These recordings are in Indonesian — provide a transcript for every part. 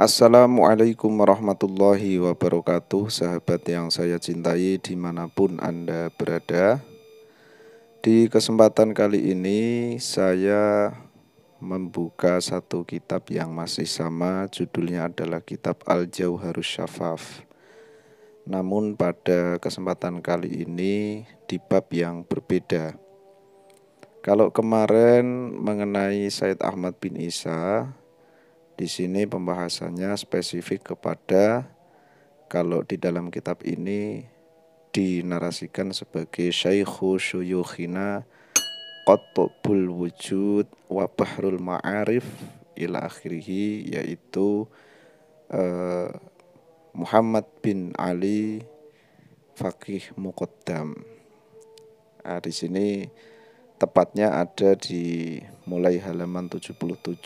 Assalamualaikum warahmatullahi wabarakatuh Sahabat yang saya cintai dimanapun Anda berada Di kesempatan kali ini saya membuka satu kitab yang masih sama Judulnya adalah kitab Al-Jauharus Syafaf Namun pada kesempatan kali ini di bab yang berbeda Kalau kemarin mengenai Said Ahmad bin Isa di sini pembahasannya spesifik kepada kalau di dalam kitab ini dinarasikan sebagai Syaikhu Syuyukhina qatbul Wujud wa Bahrul Ma'arif ila akhirihi yaitu eh, Muhammad bin Ali Fakih Muqaddam. Nah, di sini tepatnya ada di mulai halaman 77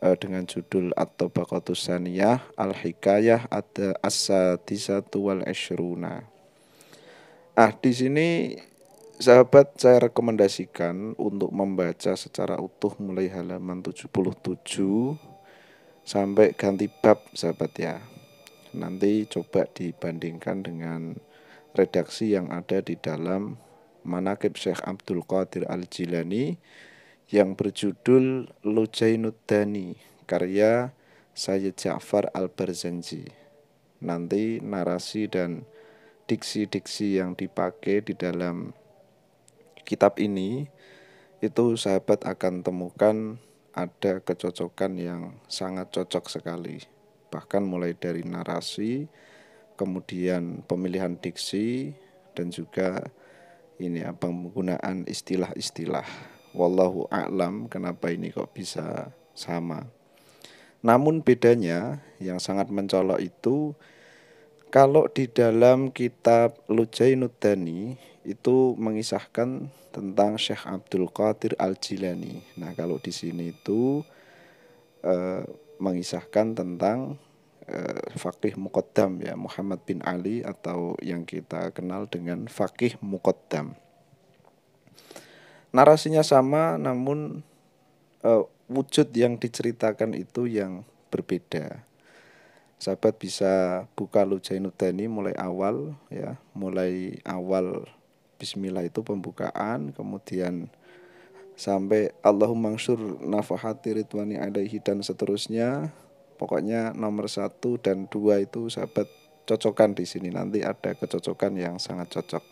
uh, dengan judul atau tabaqatus Saniyah Al-Hikayah ada As-Sadisatu wal Ashruna. Ah, di sini sahabat saya rekomendasikan untuk membaca secara utuh mulai halaman 77 sampai ganti bab sahabat ya. Nanti coba dibandingkan dengan redaksi yang ada di dalam Manakib Syekh Abdul Qadir Al-Jilani yang berjudul Dani karya Sayyid Ja'far Al-Barzanji. Nanti narasi dan diksi-diksi yang dipakai di dalam kitab ini itu sahabat akan temukan ada kecocokan yang sangat cocok sekali. Bahkan mulai dari narasi, kemudian pemilihan diksi dan juga ini apa ya, penggunaan istilah-istilah. Wallahu a'lam kenapa ini kok bisa sama. Namun bedanya yang sangat mencolok itu kalau di dalam kitab Lujainuddani itu mengisahkan tentang Syekh Abdul Qadir Al-Jilani. Nah, kalau di sini itu e, mengisahkan tentang e, eh, Fakih Muqaddam ya, Muhammad bin Ali atau yang kita kenal dengan Fakih Muqaddam narasinya sama namun uh, wujud yang diceritakan itu yang berbeda. Sahabat bisa buka Lujainudani mulai awal ya, mulai awal bismillah itu pembukaan, kemudian sampai Allahummangsur nafahati ridwani alaihi dan seterusnya. Pokoknya nomor satu dan dua itu sahabat cocokan di sini nanti ada kecocokan yang sangat cocok.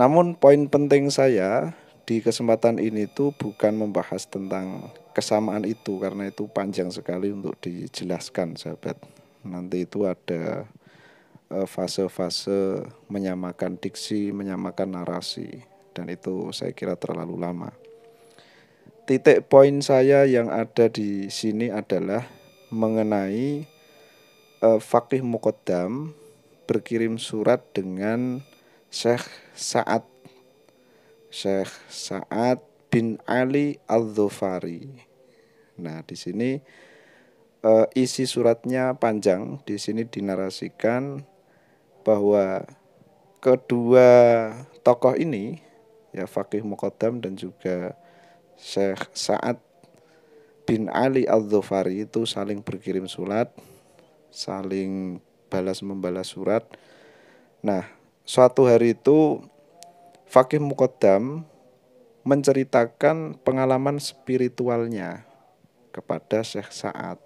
Namun poin penting saya di kesempatan ini itu bukan membahas tentang kesamaan itu karena itu panjang sekali untuk dijelaskan sahabat. Nanti itu ada eh, fase-fase menyamakan diksi, menyamakan narasi dan itu saya kira terlalu lama. Titik poin saya yang ada di sini adalah mengenai uh, eh, Fakih Mukodam berkirim surat dengan Syekh Sa'ad Syekh Sa'ad bin Ali Al-Dhufari. Nah, di sini uh, isi suratnya panjang. Di sini dinarasikan bahwa kedua tokoh ini ya Fakih Muqaddam dan juga Syekh Sa'ad bin Ali Al-Dhufari itu saling berkirim surat, saling balas membalas surat. Nah, suatu hari itu Fakih Mukaddam menceritakan pengalaman spiritualnya kepada Syekh Sa'ad.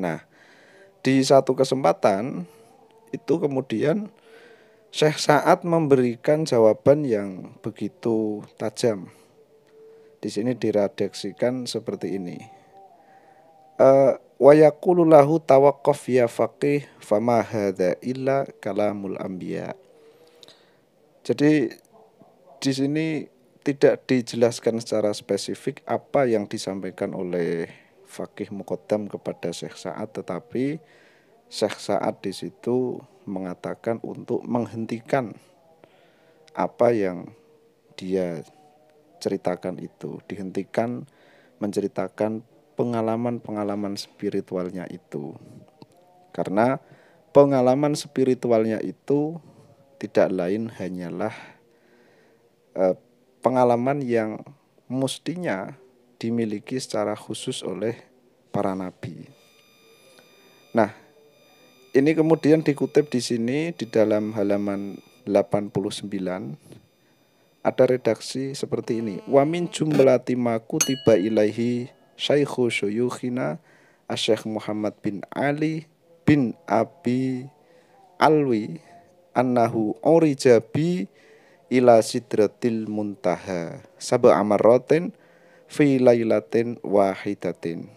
Nah, di satu kesempatan itu kemudian Syekh Sa'ad memberikan jawaban yang begitu tajam. Di sini diradeksikan seperti ini. E, Wayakululahu tawakof ya faqih fama hadha illa kalamul ambiya. Jadi di sini tidak dijelaskan secara spesifik apa yang disampaikan oleh Fakih Mukotam kepada Syekh Sa'ad tetapi Syekh Sa'ad di situ mengatakan untuk menghentikan apa yang dia ceritakan itu dihentikan menceritakan pengalaman-pengalaman spiritualnya itu karena pengalaman spiritualnya itu tidak lain hanyalah eh, pengalaman yang mestinya dimiliki secara khusus oleh para nabi. Nah, ini kemudian dikutip di sini di dalam halaman 89 ada redaksi seperti ini wamin jumlati ma tiba ilaihi syaikhu syuyukhina asyikh Muhammad bin Ali bin Abi Alwi annahu urija ila sidratil muntaha sab'a marratin fi lailatin wahidatin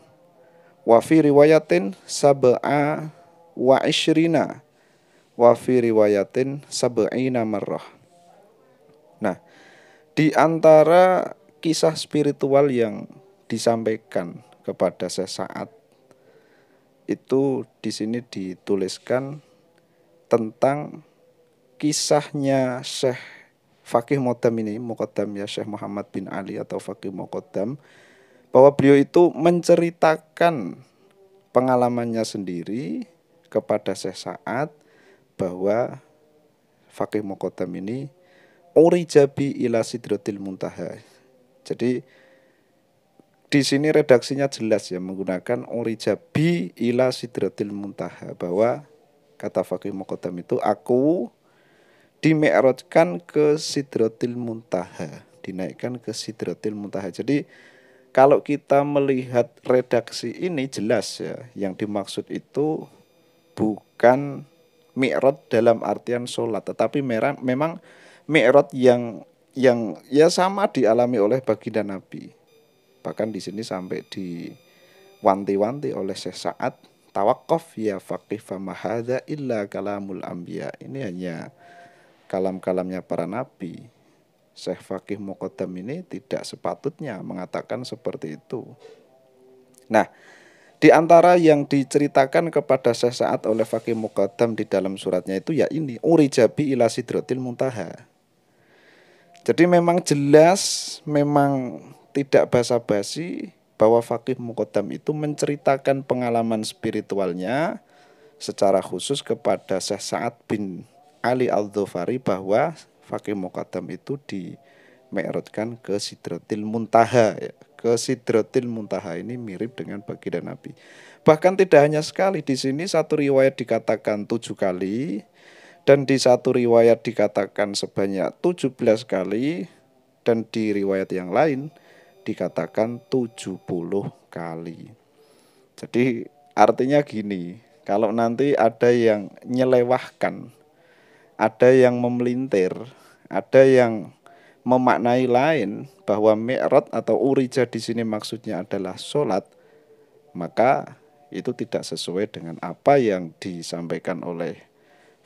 wa fi riwayatin sab'a wa ishrina wa fi riwayatin sab'ina marrah nah di antara kisah spiritual yang disampaikan kepada saya saat itu di sini dituliskan tentang kisahnya Syekh Fakih mokotam ini, mokotam ya Syekh Muhammad bin Ali atau Fakih mokotam bahwa beliau itu menceritakan pengalamannya sendiri kepada Syekh Sa'ad bahwa Fakih mokotam ini ori jabi ila sidrotil muntaha. Jadi di sini redaksinya jelas ya menggunakan ori jabi ila sidrotil muntaha bahwa kata Fakih mokotam itu aku dimerotkan ke sidrotil Muntaha, dinaikkan ke sidrotil Muntaha. Jadi kalau kita melihat redaksi ini jelas ya, yang dimaksud itu bukan mi'raj dalam artian sholat, tetapi memang mi'raj yang yang ya sama dialami oleh baginda Nabi. Bahkan di sini sampai di wanti wanti oleh Syekh Sa'ad, tawakof ya faqih famahada illa kalamul ambia. Ini hanya kalam-kalamnya para nabi, Syekh Fakih Mokodam ini tidak sepatutnya mengatakan seperti itu. Nah, di antara yang diceritakan kepada Syekh Sa'ad oleh Fakih Mokodam di dalam suratnya itu ya ini, Urijabi ila sidrotil muntaha. Jadi memang jelas, memang tidak basa-basi bahwa Fakih Muqaddam itu menceritakan pengalaman spiritualnya secara khusus kepada Syekh Sa'ad bin Ali Al-Dhufari bahwa Fakih Muqaddam itu di merotkan ke Sidratil Muntaha ya. Ke Sidratil Muntaha ini mirip dengan baginda Nabi. Bahkan tidak hanya sekali di sini satu riwayat dikatakan tujuh kali dan di satu riwayat dikatakan sebanyak tujuh belas kali dan di riwayat yang lain dikatakan tujuh puluh kali. Jadi artinya gini, kalau nanti ada yang nyelewahkan ada yang memelintir, ada yang memaknai lain bahwa mi'rat atau urija di sini maksudnya adalah sholat, maka itu tidak sesuai dengan apa yang disampaikan oleh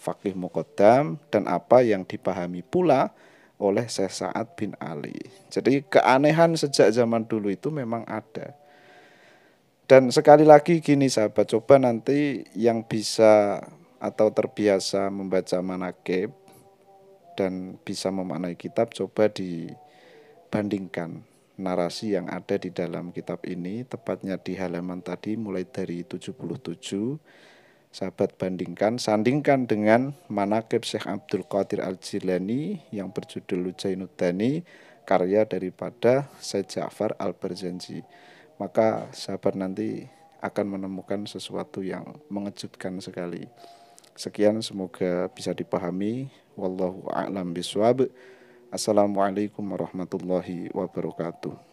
Fakih Muqaddam dan apa yang dipahami pula oleh Syekh Sa'ad bin Ali. Jadi keanehan sejak zaman dulu itu memang ada. Dan sekali lagi gini sahabat, coba nanti yang bisa atau terbiasa membaca manakib dan bisa memaknai kitab coba dibandingkan narasi yang ada di dalam kitab ini tepatnya di halaman tadi mulai dari 77 sahabat bandingkan sandingkan dengan manakib Syekh Abdul Qadir Al-Jilani yang berjudul Lujainuddani karya daripada Syekh Ja'far al barzanji maka sahabat nanti akan menemukan sesuatu yang mengejutkan sekali. Sekian semoga bisa dipahami. Wallahu a'lam bishawab. Assalamualaikum warahmatullahi wabarakatuh.